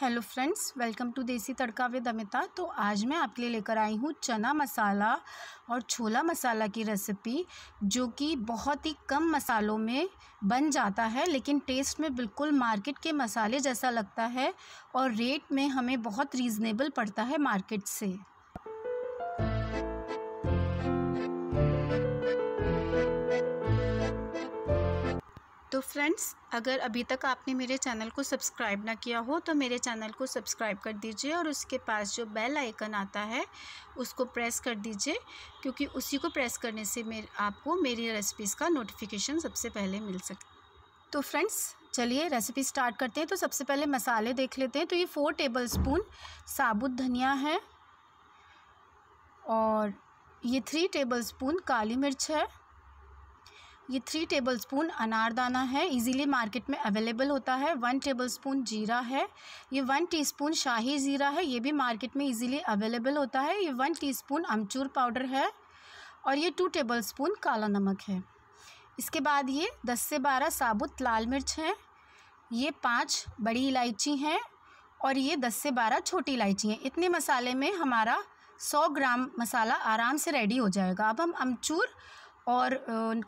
hello friends welcome to देसी तड़का with Amita तो आज मैं आपके लिए लेकर आई हूँ चना मसाला और छोला मसाला की रेसिपी जो कि बहुत ही कम मसालों में बन जाता है लेकिन टेस्ट में बिल्कुल मार्केट के मसाले जैसा लगता है और रेट में हमें बहुत रीज़नेबल पड़ता है मार्केट से फ्रेंड्स अगर अभी तक आपने मेरे चैनल को सब्सक्राइब ना किया हो तो मेरे चैनल को सब्सक्राइब कर दीजिए और उसके पास जो बेल आइकन आता है उसको प्रेस कर दीजिए क्योंकि उसी को प्रेस करने से मेरे आपको मेरी रेसिपीज़ का नोटिफिकेशन सबसे पहले मिल सके तो फ्रेंड्स चलिए रेसिपी स्टार्ट करते हैं तो सबसे पहले मसाले देख लेते हैं तो ये फ़ोर टेबल स्पून साबुत धनिया है और ये थ्री टेबल स्पून काली मिर्च है ये थ्री टेबलस्पून अनारदाना है इजीली मार्केट में अवेलेबल होता है वन टेबलस्पून जीरा है ये वन टीस्पून शाही ज़ीरा है ये भी मार्केट में इजीली अवेलेबल होता है ये वन टीस्पून अमचूर पाउडर है और ये टू टेबलस्पून काला नमक है इसके बाद ये दस से बारह साबुत लाल मिर्च हैं ये पाँच बड़ी इलायची हैं और ये दस से बारह छोटी इलायची हैं इतने मसाले में हमारा सौ ग्राम मसाला आराम से रेडी हो जाएगा अब हम अमचूर और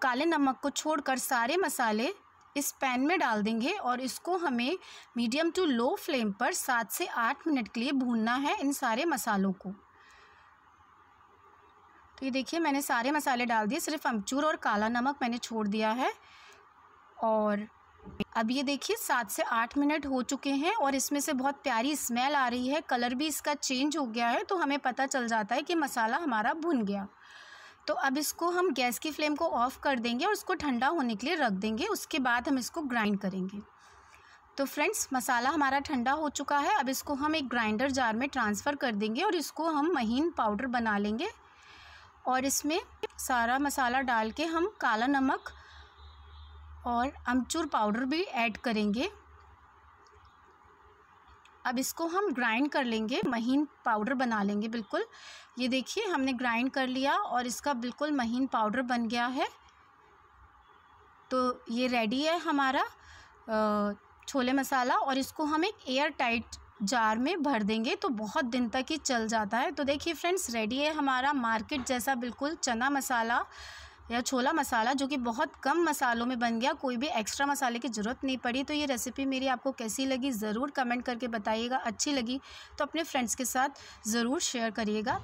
काले नमक को छोड़कर सारे मसाले इस पैन में डाल देंगे और इसको हमें मीडियम टू लो फ्लेम पर सात से आठ मिनट के लिए भूनना है इन सारे मसालों को तो ये देखिए मैंने सारे मसाले डाल दिए सिर्फ अमचूर और काला नमक मैंने छोड़ दिया है और अब ये देखिए सात से आठ मिनट हो चुके हैं और इसमें से बहुत प्यारी स्मेल आ रही है कलर भी इसका चेंज हो गया है तो हमें पता चल जाता है कि मसाला हमारा भुन गया तो अब इसको हम गैस की फ्लेम को ऑफ़ कर देंगे और इसको ठंडा होने के लिए रख देंगे उसके बाद हम इसको ग्राइंड करेंगे तो फ्रेंड्स मसाला हमारा ठंडा हो चुका है अब इसको हम एक ग्राइंडर जार में ट्रांसफ़र कर देंगे और इसको हम महीन पाउडर बना लेंगे और इसमें सारा मसाला डाल के हम काला नमक और अमचूर पाउडर भी ऐड करेंगे अब इसको हम ग्राइंड कर लेंगे महीन पाउडर बना लेंगे बिल्कुल ये देखिए हमने ग्राइंड कर लिया और इसका बिल्कुल महीन पाउडर बन गया है तो ये रेडी है हमारा छोले मसाला और इसको हम एक एयर टाइट जार में भर देंगे तो बहुत दिन तक ही चल जाता है तो देखिए फ्रेंड्स रेडी है हमारा मार्केट जैसा बिल्कुल चना मसाला या छोला मसाला जो कि बहुत कम मसालों में बन गया कोई भी एक्स्ट्रा मसाले की ज़रूरत नहीं पड़ी तो ये रेसिपी मेरी आपको कैसी लगी ज़रूर कमेंट करके बताइएगा अच्छी लगी तो अपने फ्रेंड्स के साथ ज़रूर शेयर करिएगा